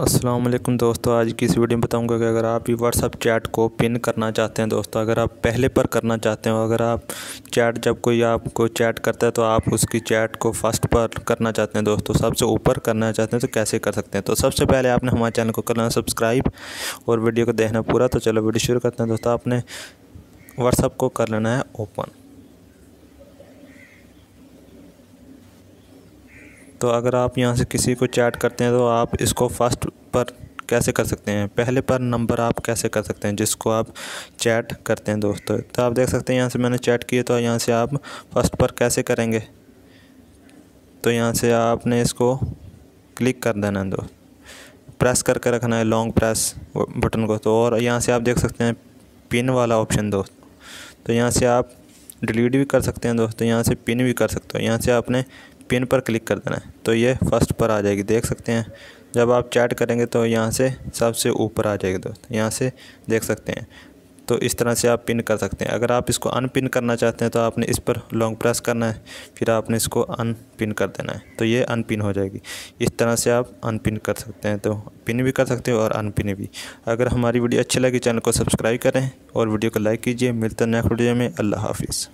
असलम दोस्तों आज की इस वीडियो में बताऊंगा कि अगर आप भी व्हाट्सअप चैट को पिन करना चाहते हैं दोस्तों अगर आप पहले पर करना चाहते हो अगर आप चैट जब कोई आपको चैट करता है तो आप उसकी चैट को फर्स्ट पर करना चाहते हैं दोस्तों सबसे ऊपर करना चाहते हैं तो कैसे कर सकते हैं तो सबसे पहले आपने हमारे चैनल को करना सब्सक्राइब और वीडियो को देखना पूरा तो चलो वीडियो शुरू करते हैं दोस्तों आपने व्हाट्सअप को कर लेना है ओपन तो अगर आप यहाँ से किसी को चैट करते हैं तो आप इसको फर्स्ट पर कैसे कर सकते हैं पहले पर नंबर आप कैसे कर सकते हैं जिसको आप चैट करते हैं दोस्तों तो आप देख सकते हैं यहाँ से मैंने चैट किए तो यहाँ से आप फर्स्ट पर कैसे करेंगे तो यहाँ से आपने इसको क्लिक कर देना है दोस्त प्रेस करके रखना है लॉन्ग प्रेस बटन को तो और यहाँ से आप देख सकते हैं पिन वाला ऑप्शन दोस्त तो यहाँ से आप डिलीट भी कर सकते हैं दोस्तों तो यहाँ से पिन भी कर सकते हो यहाँ से आपने पिन पर क्लिक कर देना है तो ये फर्स्ट पर आ जाएगी देख सकते हैं जब आप चैट करेंगे तो यहाँ से सबसे ऊपर आ जाएगी दोस्त यहाँ से देख सकते हैं तो इस तरह से आप पिन कर सकते हैं अगर आप इसको अनपिन करना चाहते हैं तो आपने इस पर लॉन्ग प्रेस करना है फिर आपने इसको अनपिन कर देना है तो ये अनपिन हो जाएगी इस तरह से आप अनपिन कर सकते हैं तो पिन भी कर सकते हो और अनपिन भी अगर हमारी वीडियो अच्छी लगी चैनल को सब्सक्राइब करें और वीडियो को लाइक कीजिए मिलता है नेक्स्ट वीडियो में अल्लाह हाफिज़